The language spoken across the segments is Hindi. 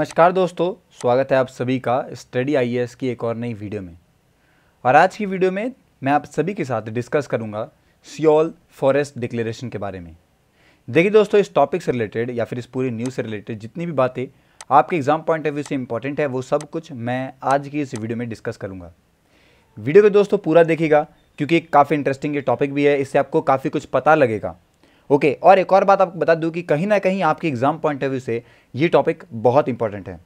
नमस्कार दोस्तों स्वागत है आप सभी का स्टडी आई की एक और नई वीडियो में और आज की वीडियो में मैं आप सभी के साथ डिस्कस करूंगा सियोल फॉरेस्ट डिक्लेरेशन के बारे में देखिए दोस्तों इस टॉपिक से रिलेटेड या फिर इस पूरी न्यूज़ से रिलेटेड जितनी भी बातें आपके एग्जाम पॉइंट ऑफ व्यू से इंपॉर्टेंट है वो सब कुछ मैं आज की इस वीडियो में डिस्कस करूँगा वीडियो को दोस्तों पूरा देखेगा क्योंकि काफ़ी इंटरेस्टिंग ये टॉपिक भी है इससे आपको काफ़ी कुछ पता लगेगा ओके और एक और बात आपको बता दूँ कि कहीं ना कहीं आपके एग्जाम पॉइंट ऑफ व्यू से ये टॉपिक बहुत इंपॉर्टेंट है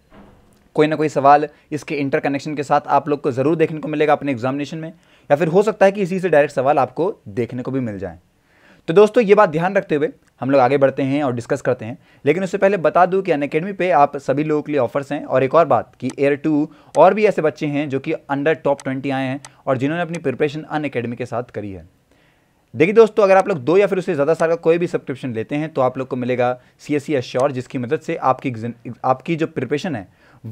कोई ना कोई सवाल इसके इंटर कनेक्शन के साथ आप लोग को ज़रूर देखने को मिलेगा अपने एग्जामिनेशन में या फिर हो सकता है कि इसी से डायरेक्ट सवाल आपको देखने को भी मिल जाए तो दोस्तों ये बात ध्यान रखते हुए हम लोग आगे बढ़ते हैं और डिस्कस करते हैं लेकिन उससे पहले बता दूं कि अन अकेडमी पर आप सभी लोगों के लिए ऑफर्स हैं और एक और बात कि एयर टू और भी ऐसे बच्चे हैं जो कि अंडर टॉप ट्वेंटी आए हैं और जिन्होंने अपनी प्रिपरेशन अन अकेडमी के साथ करी है देखिए दोस्तों अगर आप लोग दो या फिर उससे ज़्यादा साल का कोई भी सब्सक्रिप्शन लेते हैं तो आप लोग को मिलेगा सी एस सी एश्योर जिसकी मदद से आपकी आपकी जो प्रिपरेशन है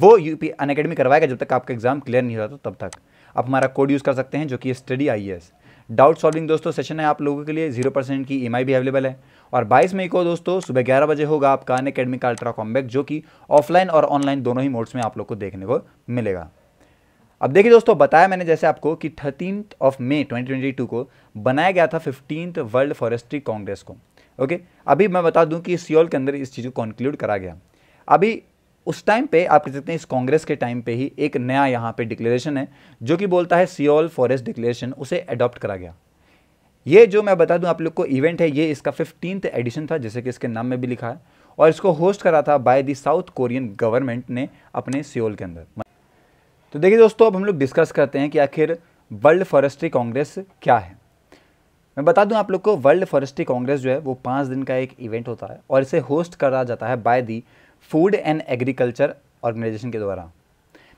वो यू पी अन अकेडमी करवाएगा जब तक आपका एग्जाम क्लियर नहीं होता तब तक आप हमारा कोड यूज़ कर सकते हैं जो कि study I S doubt solving दोस्तों सेशन है आप लोगों के लिए जीरो परसेंट की ई e भी अवेलेबल है और 22 मई को दोस्तों सुबह ग्यारह बजे होगा आपका अन अकेडमी का अल्ट्रा कॉम्बैक जो कि ऑफलाइन और ऑनलाइन दोनों ही मोड्स में आप लोग को देखने को मिलेगा अब देखिए दोस्तों बताया मैंने जैसे आपको कि थर्टीन ऑफ मे 2022 को बनाया गया था फिफ्टीन वर्ल्ड फॉरेस्ट्री कांग्रेस को ओके अभी मैं बता दूं कि सियोल के अंदर इस चीज़ को कंक्लूड करा गया अभी उस टाइम पे आप कह सकते हैं इस कांग्रेस के टाइम पे ही एक नया यहाँ पे डिक्लेरेशन है जो कि बोलता है सियोल फॉरेस्ट डिक्लेरेशन उसे अडॉप्ट करा गया ये जो मैं बता दूं आप लोग को इवेंट है ये इसका फिफ्टींथ एडिशन था जैसे कि इसके नाम में भी लिखा है और इसको होस्ट करा था by the South Korean government ने अपने सियोल के अंदर तो देखिए दोस्तों अब हम लोग डिस्कस करते हैं कि आखिर वर्ल्ड फॉरेस्ट्री कांग्रेस क्या है मैं बता दूं आप लोग को वर्ल्ड फॉरेस्ट्री कांग्रेस जो है वो पाँच दिन का एक इवेंट होता है और इसे होस्ट करा जाता है by the food and agriculture organization के द्वारा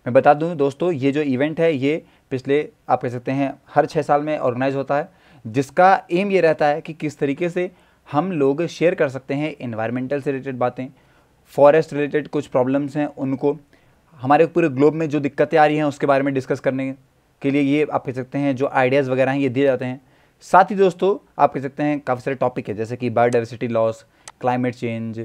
मैं बता दूं दोस्तों ये जो इवेंट है ये पिछले आप कह सकते हैं हर छः साल में ऑर्गेनाइज होता है जिसका एम ये रहता है कि किस तरीके से हम लोग शेयर कर सकते हैं इन्वायरमेंटल से रिलेटेड बातें फॉरेस्ट रिलेटेड कुछ प्रॉब्लम्स हैं उनको हमारे पूरे ग्लोब में जो दिक्कतें आ रही हैं उसके बारे में डिस्कस करने के लिए ये आप कह सकते हैं जो आइडियाज़ वगैरह हैं ये दिए जाते हैं साथ ही दोस्तों आप कह सकते हैं काफ़ी सारे टॉपिक है जैसे कि biodiversity loss climate change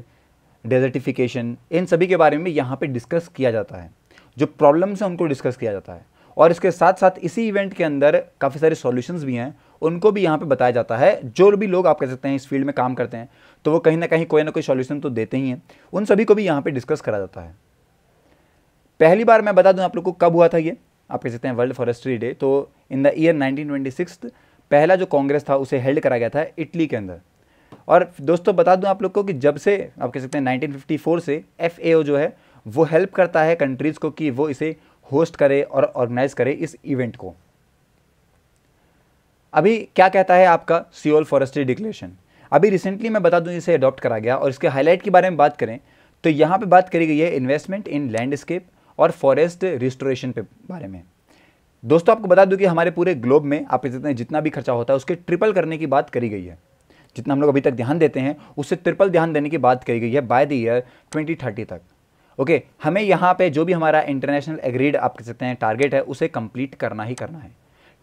desertification इन सभी के बारे में यहाँ पर डिस्कस किया जाता है जो प्रॉब्लम्स हैं उनको डिस्कस किया जाता है और इसके साथ साथ इसी इवेंट के अंदर काफ़ी सारे सॉल्यूशंस भी हैं उनको भी यहाँ पे बताया जाता है जो भी लोग आप कह सकते हैं इस फील्ड में काम करते हैं तो वो कहीं ना कहीं कोई ना कोई सॉल्यूशन तो देते ही हैं उन सभी को भी यहाँ पे डिस्कस करा जाता है पहली बार मैं बता दूं आप लोग को कब हुआ था ये आप कह सकते हैं वर्ल्ड फॉरेस्ट्री डे तो इन द ईयर 1926 पहला जो कांग्रेस था उसे हेल्ड करा गया था इटली के अंदर और दोस्तों बता दूं आप लोग को कि जब से आप कह सकते हैं 1954 से एफ जो है वो हेल्प करता है कंट्रीज़ को कि वो इसे होस्ट करे और ऑर्गेनाइज करे इस इवेंट को अभी क्या कहता है आपका सियोल फॉरेस्ट्री डिक्लेरेशन अभी रिसेंटली मैं बता दूं इसे अडॉप्ट करा गया और इसके हाईलाइट के बारे में बात करें तो यहाँ पे बात करी गई है इन्वेस्टमेंट इन लैंडस्केप और फॉरेस्ट रिस्टोरेशन पे बारे में दोस्तों आपको बता दूं कि हमारे पूरे ग्लोब में आप जितने जितना भी खर्चा होता है उसके ट्रिपल करने की बात करी गई है जितना हम लोग अभी तक ध्यान देते हैं उससे ट्रिपल ध्यान देने की बात करी गई है बाय द ईयर थर्टी तक ओके हमें यहाँ पे जो भी हमारा इंटरनेशनल एग्रीड आप कह सकते हैं टारगेट है उसे कंप्लीट करना ही करना है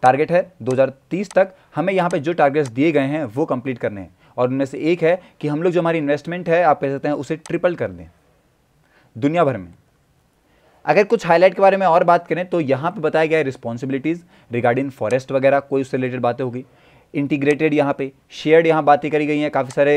टारगेट है 2030 तक हमें यहाँ पे जो टारगेट्स दिए गए हैं वो कंप्लीट करने हैं और उनमें से एक है कि हम लोग जो हमारी इन्वेस्टमेंट है आप कह सकते हैं उसे ट्रिपल कर दें दुनिया भर में अगर कुछ हाईलाइट के बारे में और बात करें तो यहाँ पे बताया गया है रिस्पॉन्सिबिलिटीज़ रिगार्डिंग फॉरेस्ट वगैरह कोई उससे रिलेटेड बातें होगी इंटीग्रेटेड यहाँ पे शेयर्ड यहाँ बातें करी गई हैं काफ़ी सारे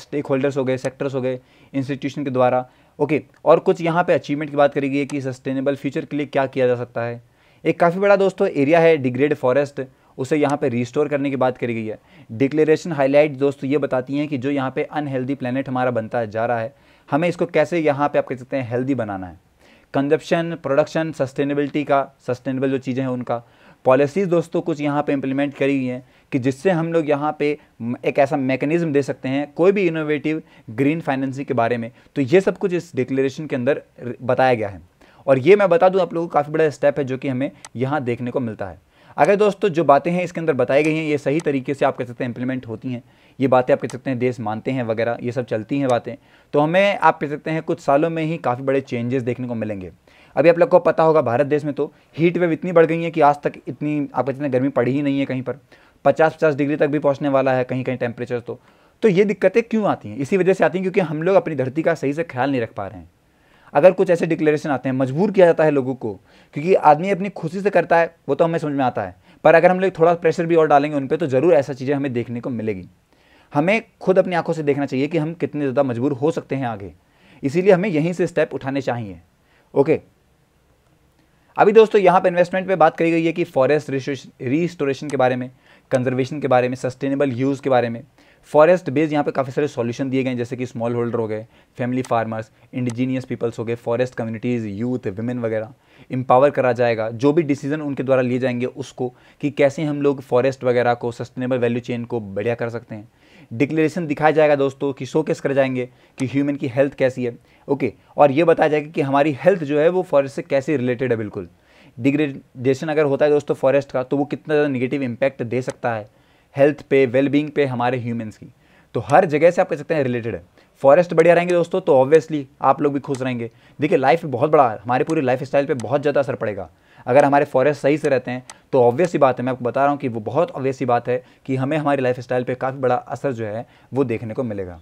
स्टेक होल्डर्स हो गए सेक्टर्स हो गए इंस्टीट्यूशन के द्वारा ओके और कुछ यहाँ पे अचीवमेंट की बात करी गई है कि सस्टेनेबल फ्यूचर के लिए क्या किया जा सकता है एक काफ़ी बड़ा दोस्तों एरिया है डिग्रेड फॉरेस्ट उसे यहाँ पे रिस्टोर करने की बात करी गई है डिक्लेरेशन हाईलाइट दोस्तों ये बताती हैं कि जो यहाँ पे अनहेल्दी प्लानट हमारा बनता जा रहा है हमें इसको कैसे यहाँ पे आप कह सकते हैं हेल्दी बनाना है कंजप्शन प्रोडक्शन सस्टेनेबिलिटी का सस्टेनेबल जो चीज़ें हैं उनका पॉलिसीज़ दोस्तों कुछ यहाँ पे इम्प्लीमेंट करी हुई हैं कि जिससे हम लोग यहाँ पे एक ऐसा मैकेनिज्म दे सकते हैं कोई भी इनोवेटिव ग्रीन फाइनेंसिंग के बारे में तो ये सब कुछ इस डिक्लेरेशन के अंदर बताया गया है और ये मैं बता दूँ आप लोगों को काफ़ी बड़ा स्टेप है जो कि हमें यहाँ देखने को मिलता है अगर दोस्तों जो बातें हैं इसके अंदर बताई गई हैं ये सही तरीके से आप कह सकते हैं इंप्लीमेंट होती हैं ये बातें आप कह सकते हैं देश मानते हैं वगैरह ये सब चलती हैं बातें तो हमें आप कह सकते हैं कुछ सालों में ही काफ़ी बड़े चेंजेस देखने को मिलेंगे अभी आप लोग को पता होगा भारत देश में तो हीट वेव इतनी बढ़ गई है कि आज तक इतनी आप कहते हैं गर्मी पड़ी ही नहीं है कहीं पर पचास पचास डिग्री तक भी पहुँचने वाला है कहीं कहीं टेम्परेचर तो तो ये दिक्कतें क्यों आती हैं इसी वजह से आती हैं क्योंकि हम लोग अपनी धरती का सही से ख्याल नहीं रख पा रहे हैं अगर कुछ ऐसे डिक्लेरेशन आते हैं मजबूर किया जाता है लोगों को क्योंकि आदमी अपनी खुशी से करता है वो तो हमें समझ में आता है पर अगर हम लोग थोड़ा प्रेशर भी और डालेंगे उन पर तो ज़रूर ऐसा चीज़ें हमें देखने को मिलेगी हमें खुद अपनी आंखों से देखना चाहिए कि हम कितने ज़्यादा मजबूर हो सकते हैं आगे इसीलिए हमें यहीं से स्टेप उठाने चाहिए ओके अभी दोस्तों यहाँ पर इन्वेस्टमेंट पे बात करी गई है कि फॉरेस्ट रिस्टोरेशन के बारे में कंजर्वेशन के बारे में सस्टेनेबल यूज़ के बारे में फॉरेस्ट बेस्ड यहाँ पे काफ़ी सारे सॉल्यूशन दिए गए हैं जैसे कि स्मॉल होल्डर हो गए फैमिली फार्मर्स इंडिजीनियस पीपल्स हो गए फॉरेस्ट कम्युनिटीज़ यूथ वुमेन वगैरह इम्पावर करा जाएगा जो भी डिसीजन उनके द्वारा लिए जाएंगे उसको कि कैसे हम लोग फॉरेस्ट वगैरह को सस्टेनेबल वैल्यू चेन को बढ़िया कर सकते हैं डिक्लेरेशन दिखाया जाएगा दोस्तों कि शो केस कर जाएंगे कि ह्यूमन की हेल्थ कैसी है ओके और ये बताया जाएगा कि हमारी हेल्थ जो है वो फॉरेस्ट से कैसे रिलेटेड है बिल्कुल डिग्रेडेशन अगर होता है दोस्तों फॉरेस्ट का तो वो कितना ज़्यादा निगेटिव इम्पैक्ट दे सकता है हेल्थ पे वेलबींग पे हमारे ह्यूमन्स की तो हर जगह से आप कह सकते हैं रिलेटेड है फॉरेस्ट बढ़िया रहेंगे दोस्तों तो ऑब्वियसली आप लोग भी खुश रहेंगे देखिए लाइफ में बहुत बड़ा हमारे पूरी लाइफ स्टाइल पर बहुत ज़्यादा असर पड़ेगा अगर हमारे फॉरेस्ट सही से रहते हैं तो ऑब्वियस ही बात है मैं आपको बता रहा हूँ कि वो बहुत ऑब्वियस ही बात है कि हमें हमारी लाइफ स्टाइल पर काफ़ी बड़ा असर जो है वो देखने को मिलेगा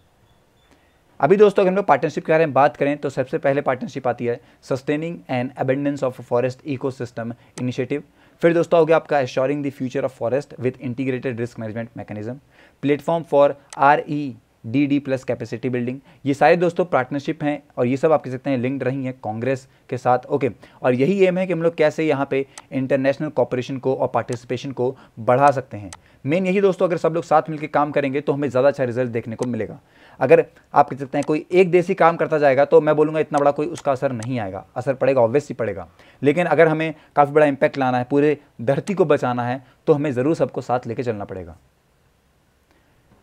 अभी दोस्तों अगर हम लोग पार्टनरशिप के बारे में बात करें तो सबसे पहले पार्टनरशिप आती है sustaining and abundance of forest ecosystem initiative फिर दोस्तों हो गया आपका assuring the future of forest with integrated risk management mechanism platform for R E D D plus capacity building ये सारे दोस्तों पार्टनरशिप हैं और ये सब आप कह सकते हैं लिंक्ड रही हैं कांग्रेस के साथ ओके और यही एम है कि हम लोग कैसे यहाँ पे इंटरनेशनल कॉपरेशन को और पार्टिसिपेशन को बढ़ा सकते हैं मेन यही दोस्तों अगर सब लोग साथ मिलकर काम करेंगे तो हमें ज़्यादा अच्छा रिजल्ट देखने को मिलेगा अगर आप कह सकते हैं कोई एक देशी काम करता जाएगा तो मैं बोलूँगा इतना बड़ा कोई उसका असर नहीं आएगा असर पड़ेगा ऑब्वियसली पड़ेगा लेकिन अगर हमें काफ़ी बड़ा इम्पैक्ट लाना है पूरे धरती को बचाना है तो हमें ज़रूर सबको साथ लेकर चलना पड़ेगा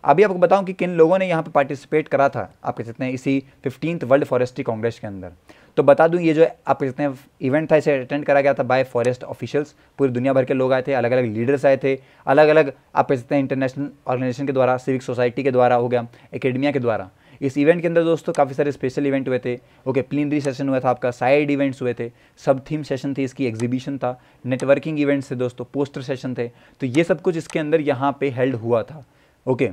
अभी आपको बताऊं कि किन लोगों ने यहाँ पे पार्टिसिपेट करा था आप कह सकते हैं इसी फिफ्टीन वर्ल्ड फॉरेस्ट्री कांग्रेस के अंदर तो बता दूं ये जो आप कह सकते हैं इवेंट था इसे अटेंड करा गया था बाय फॉरेस्ट ऑफिशियल्स पूरी दुनिया भर के लोग आए थे अलग अलग लीडर्स आए थे अलग अलग आप कह सकते हैं इंटरनेशनल ऑर्गेनाइजेशन के द्वारा सिविक सोसाइटी के द्वारा हो गया एकेडमिया के द्वारा इस इवेंट के अंदर दोस्तों काफ़ी सारे स्पेशल इवेंट हुए थे ओके प्लिनरी सेशन हुआ था आपका साइड इवेंट्स हुए थे सब थीम सेशन थे इसकी एग्जीबिशन था नेटवर्किंग इवेंट्स थे दोस्तों पोस्टर सेशन थे तो ये सब कुछ इसके अंदर यहाँ पे हेल्ड हुआ था ओके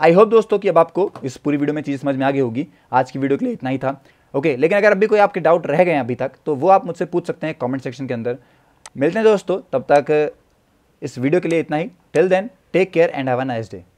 आई होप दोस्तों कि अब आपको इस पूरी वीडियो में चीज़ समझ में आ गई होगी आज की वीडियो के लिए इतना ही था ओके लेकिन अगर अभी कोई आपके डाउट रह गए हैं अभी तक तो वो आप मुझसे पूछ सकते हैं कॉमेंट सेक्शन के अंदर मिलते हैं दोस्तों तब तक इस वीडियो के लिए इतना ही till then take care and have a nice day